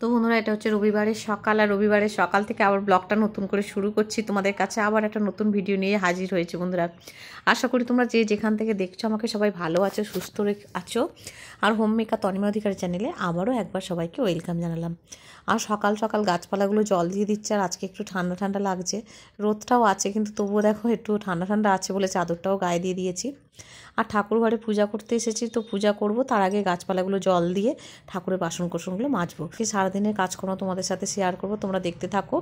তো বন্ধুরা এটা হচ্ছে রবিবারের সকাল আর রবিবারের সকাল থেকে আবার ব্লগটা নতুন করে শুরু করছি তোমাদের কাছে আবার একটা নতুন ভিডিও নিয়ে হাজির হয়েছে বন্ধুরা আশা করি তোমরা যে যেখান থেকে দেখছো আমাকে সবাই ভালো আছো সুস্থ আছো আর হোম মেকার তনিমা অধিকার চ্যানেলে আবারও একবার সবাইকে ওয়েলকাম জানালাম আর সকাল সকাল গাছপালাগুলো জল দিয়ে দিচ্ছে আর আজকে একটু ঠান্ডা ঠান্ডা লাগছে রোদটাও আছে কিন্তু তবুও দেখো একটু ঠান্ডা ঠান্ডা আছে বলে চাদরটাও গায়ে দিয়ে দিয়েছি আর ঠাকুর ঘরে পূজা করতে এসেছি তো পূজা করব তার আগে গাছপালাগুলো জল দিয়ে ঠাকুরের বাসন কোসনগুলো মাজবো সারাদিনের কাজকর্ম তোমাদের সাথে শেয়ার করব তোমরা দেখতে থাকো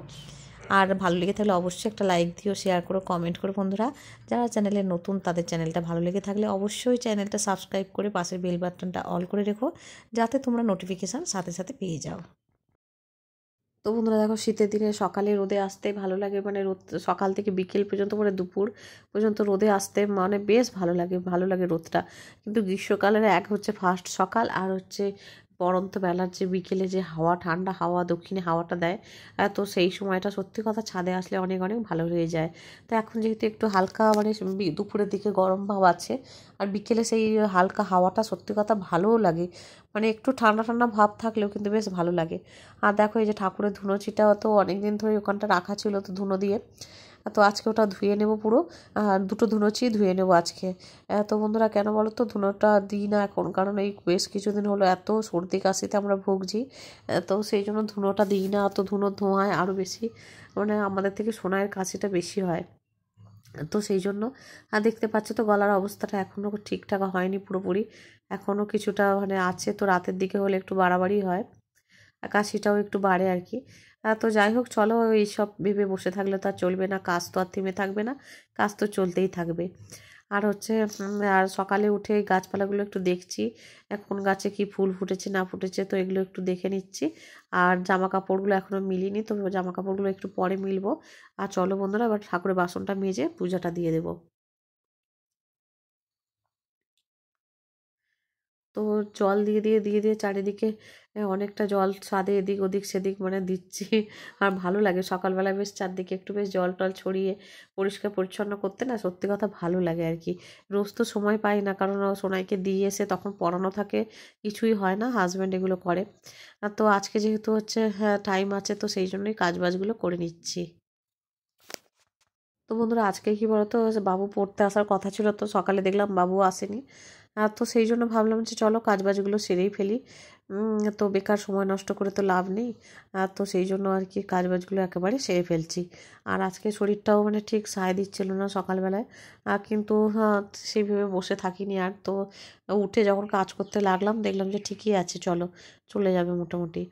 আর ভালো লেগে থাকলে অবশ্যই একটা লাইক দিও শেয়ার করো কমেন্ট করো বন্ধুরা যারা চ্যানেলে নতুন তাদের চ্যানেলটা ভালো লেগে থাকলে অবশ্যই চ্যানেলটা সাবস্ক্রাইব করে পাশের বেল বাটনটা অল করে রেখো যাতে তোমরা নোটিফিকেশান সাথে সাথে পেয়ে যাও তো বন্ধুরা দেখো শীতের দিনে সকালে রোদে আসতে ভালো লাগে মানে রোদ সকাল থেকে বিকেল পর্যন্ত মানে দুপুর পর্যন্ত রোদে আসতে মানে বেশ ভালো লাগে ভালো লাগে রোদটা কিন্তু গ্রীষ্মকালের এক হচ্ছে ফার্স্ট সকাল আর হচ্ছে পরন্ত বেলার যে বিকেলে যে হাওয়া ঠান্ডা হাওয়া দক্ষিণে হাওয়াটা দেয় তো সেই সময়টা সত্যি কথা ছাদে আসলে অনেক অনেক ভালো হয়ে যায় তো এখন যেহেতু একটু হালকা মানে দুপুরের দিকে গরম ভাব আছে আর বিকেলে সেই হালকা হাওয়াটা সত্যি কথা ভালোও লাগে মানে একটু ঠান্ডা ঠান্ডা ভাব থাকলেও কিন্তু বেশ ভালো লাগে আর দেখো এই যে ঠাকুরের ধুনোচিটা তো অনেক দিন ধরে ওখানটা রাখা ছিল তো ধুনো দিয়ে তো আজকে ওটা ধুয়ে নেব পুরো আর দুটো ধুনোচি ধুয়ে নেব আজকে তো বন্ধুরা কেন বলো তো ধুনোটা দিই না এখন কারণ এই বেশ কিছুদিন হলো এত সর্দি কাশিতে আমরা ভুগছি তো সেই জন্য ধুনোটা দিই না তো ধুনো ধোঁয়ায় আরও বেশি মানে আমাদের থেকে সোনায়ের কাশিটা বেশি হয় তো সেই জন্য আর দেখতে পাচ্ছ তো গলার অবস্থাটা এখনও ঠিকঠাক হয়নি পুরোপুরি এখনও কিছুটা মানে আছে তো রাতের দিকে হলে একটু বাড়াবাড়ি হয় কাশিটাও একটু বাড়ে আর কি তো যাই হোক চলো এইসব ভেবে বসে থাকলে তো আর চলবে না কাজ তো আর থেমে থাকবে না কাজ তো চলতেই থাকবে আর হচ্ছে আর সকালে উঠে গাছপালাগুলো একটু দেখছি কোন গাছে কি ফুল ফুটেছে না ফুটেছে তো এগুলো একটু দেখে নিচ্ছি আর জামা কাপড়গুলো এখনও মিলিনি তো জামা কাপড়গুলো একটু পরে মিলবো আর চলো বন্ধুরা এবার ঠাকুরের বাসনটা মেজে পূজাটা দিয়ে দেবো তো জল দিয়ে দিয়ে দিয়ে দিয়ে চারিদিকে অনেকটা জল স্বাদে এদিক ওদিক সেদিক মানে দিচ্ছি আর ভালো লাগে সকালবেলা বেশ চারদিকে একটু বেশ জল টল ছড়িয়ে পরিষ্কার পরিচ্ছন্ন করতে না সত্যি কথা ভালো লাগে আর কি রোজ তো সময় পাই না কারণ সোনাইকে দিয়ে এসে তখন পড়ানো থাকে কিছুই হয় না হাজব্যান্ড এগুলো করে তো আজকে যেহেতু হচ্ছে হ্যাঁ টাইম আছে তো সেই জন্যই কাজবাজগুলো করে নিচ্ছি তো বন্ধুরা আজকে কি বলতো বাবু পড়তে আসার কথা ছিল তো সকালে দেখলাম বাবু আসেনি তো সেই জন্য ভাবলাম যে চলো কাজবাজগুলো সেরেই ফেলি তো বেকার সময় নষ্ট করে তো লাভ নেই তো সেই জন্য আর কি কাজবাজগুলো একেবারে সেরে ফেলছি আর আজকে শরীরটাও মানে ঠিক সায় দিচ্ছিল না সকালবেলায় কিন্তু হ্যাঁ, সেইভাবে বসে থাকিনি আর তো উঠে যখন কাজ করতে লাগলাম দেখলাম যে ঠিকই আছে চলো চলে যাবে মোটামুটি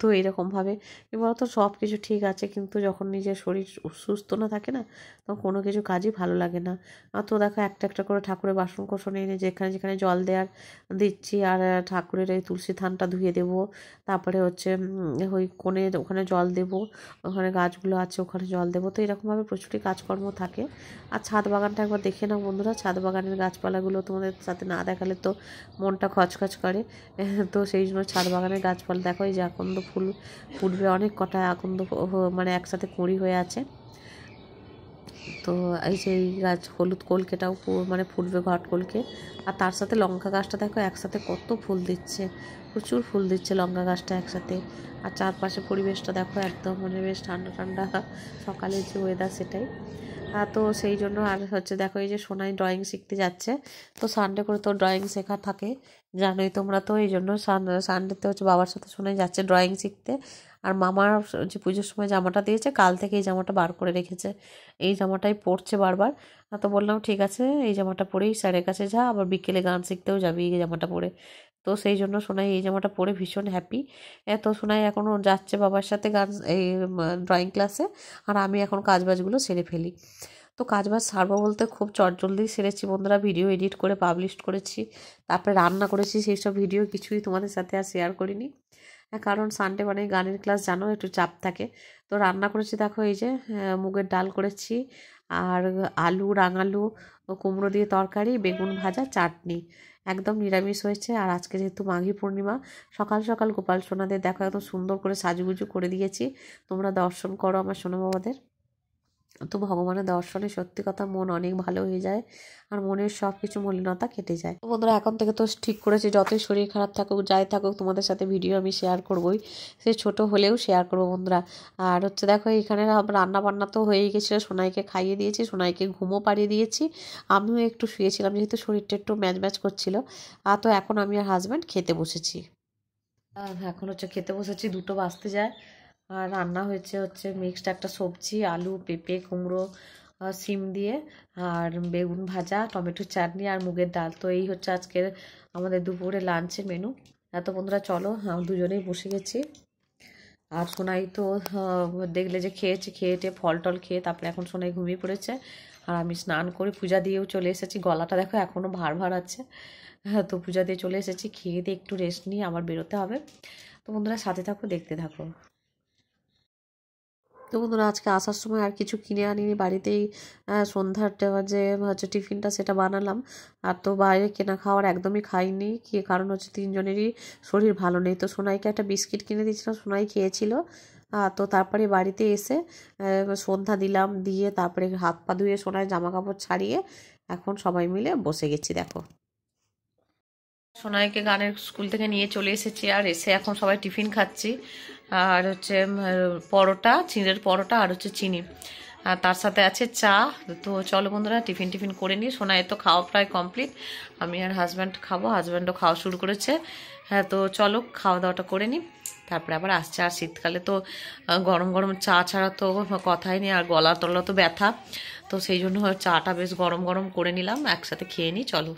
তো এরকমভাবে কি তো সব কিছু ঠিক আছে কিন্তু যখন নিজের শরীর সুস্থ না থাকে না তখন কোনো কিছু কাজই ভালো লাগে না আর তো দেখো একটা একটা করে ঠাকুরের বাসন কোষণ এনে যেখানে যেখানে জল দেওয়ার দিচ্ছি আর ঠাকুরের এই তুলসী থানটা ধুয়ে দেব তারপরে হচ্ছে ওই কোণে ওখানে জল দেব ওখানে গাছগুলো আছে ওখানে জল দেব তো এরকমভাবে প্রচুরই কাজকর্ম থাকে আর ছাদ বাগানটা একবার দেখে নাও বন্ধুরা ছাদ বাগানের গাছপালাগুলো তোমাদের সাথে না দেখালে তো মনটা খচখচ করে তো সেই জন্য ছাদ বাগানের গাছপালা দেখো এই আকন্দ ফুল ফুটবে অনেক কটা আকন্দ মানে একসাথে কুঁড়ি হয়ে আছে তো এই যে এই গাছ হলুদ কলকেটাও মানে ফুটবে ঘট কলকে আর তার সাথে লঙ্কা গাছটা দেখো একসাথে কত ফুল দিচ্ছে প্রচুর ফুল দিচ্ছে লঙ্কা গাছটা একসাথে আর চারপাশে পরিবেশটা দেখো একদম মানে বেশ ঠান্ডা ঠান্ডা সকালের যে ওয়েদার সেটাই তো সেই জন্য আর হচ্ছে দেখো এই যে সোনাই ড্রয়িং শিখতে যাচ্ছে তো সানডে করে তো ড্রয়িং শেখা থাকে জানোই তোমরা তো এই জন্য সানডেতে হচ্ছে বাবার সাথে সোনাই যাচ্ছে ড্রয়িং শিখতে আর মামার যে পুজোর সময় জামাটা দিয়েছে কাল থেকে এই জামাটা বার করে রেখেছে এই জামাটাই পরছে বারবার তো বললাম ঠিক আছে এই জামাটা পরেই স্যারের কাছে যা আবার বিকেলে গান শিখতেও যাবি এই জামাটা পরে তো সেই জন্য সোনাই এই জামাটা পরে ভীষণ হ্যাপি তো সোনাই এখনও যাচ্ছে বাবার সাথে গান এই ড্রয়িং ক্লাসে আর আমি এখন কাজবাজগুলো সেরে ফেলি তো কাজবাজ সারবো বলতে খুব চটজলদি সেরেছি বন্ধুরা ভিডিও এডিট করে পাবলিশ করেছি তারপরে রান্না করেছি সেই সব ভিডিও কিছুই তোমাদের সাথে আর শেয়ার করিনি হ্যাঁ, কারণ সানডে মানে গানের ক্লাস জানো একটু চাপ থাকে তো রান্না করেছি দেখো এই যে হ্যাঁ, মুগের ডাল করেছি আর আলু রাঙালু কুমড়ো দিয়ে তরকারি বেগুন ভাজা চাটনি একদম নিরামিষ হয়েছে আর আজকে যেহেতু মাঘী পূর্ণিমা সকাল সকাল গোপাল সোনাদের দেখো একদম সুন্দর করে সাজুগুজু করে দিয়েছি তোমরা দর্শন করো আমার বাবাদের তো ভগবানের দর্শনে সত্যি কথা মন অনেক ভালো হয়ে যায় আর মনের সব কিছু মলিনতা কেটে যায় তো বন্ধুরা এখন থেকে তো ঠিক করেছি যতই শরীর খারাপ থাকুক যাই থাকুক তোমাদের সাথে ভিডিও আমি শেয়ার করবই সে ছোট হলেও শেয়ার করবো বন্ধুরা আর হচ্ছে দেখো এখানে রান্না বান্না তো হয়েই গেছিলো সোনাইকে খাইয়ে দিয়েছি সোনাইকে ঘুমও পাড়িয়ে দিয়েছি আমিও একটু শুয়েছিলাম যেহেতু শরীরটা একটু ম্যাচ ম্যাচ করছিলো আর তো এখন আমি আর হাজব্যান্ড খেতে বসেছি এখন হচ্ছে খেতে বসেছি দুটো বাঁচতে যায় আর রান্না হয়েছে হচ্ছে মিক্সড একটা সবজি আলু পেঁপে কুমড়ো সিম দিয়ে আর বেগুন ভাজা টমেটো চাটনি আর মুগের ডাল তো এই হচ্ছে আজকের আমাদের দুপুরে লাঞ্চের মেনু এত বন্ধুরা চলো দুজনেই বসে গেছি আর সোনাই তো দেখলে যে খেয়েছে খেয়ে টেয়ে ফল টল খেয়ে তারপরে এখন সোনাই ঘুমিয়ে পড়েছে আর আমি স্নান করে পূজা দিয়েও চলে এসেছি গলাটা দেখো এখনও ভার ভার আছে হ্যাঁ, তো পূজা দিয়ে চলে এসেছি খেয়ে দিয়ে একটু রেস্ট নিয়ে আবার বেরোতে হবে তো বন্ধুরা সাথে থাকো দেখতে থাকো তো বন্ধুরা আজকে আসার সময় আর কিছু কিনে আনিনি বাড়িতেই সন্ধ্যার যে হচ্ছে টিফিনটা সেটা বানালাম আর তো বাইরে কেনা খাওয়ার একদমই খাইনি কি কারণ হচ্ছে তিনজনেরই শরীর ভালো নেই তো সোনাইকে একটা বিস্কিট কিনে দিয়েছিলাম সোনাই খেয়েছিল তো তারপরে বাড়িতে এসে সন্ধ্যা দিলাম দিয়ে তারপরে হাত পা ধুয়ে সোনায় জামা কাপড় ছাড়িয়ে এখন সবাই মিলে বসে গেছি দেখো সোনাইকে গানের স্কুল থেকে নিয়ে চলে এসেছি আর এসে এখন সবাই টিফিন খাচ্ছি আর হচ্ছে পরোটা চিনের পরোটা আর হচ্ছে চিনি আর তার সাথে আছে চা তো চলো বন্ধুরা টিফিন টিফিন করে নিই সোনাই তো খাওয়া প্রায় কমপ্লিট আমি আর হাজব্যান্ড খাবো হাজব্যান্ডও খাওয়া শুরু করেছে হ্যাঁ তো চলো খাওয়া দাওয়াটা করে নিই তারপরে আবার আসছে আর শীতকালে তো গরম গরম চা ছাড়া তো কথাই নেই আর গলা তলা তো ব্যথা তো সেই জন্য চাটা বেশ গরম গরম করে নিলাম একসাথে খেয়ে নিই চলো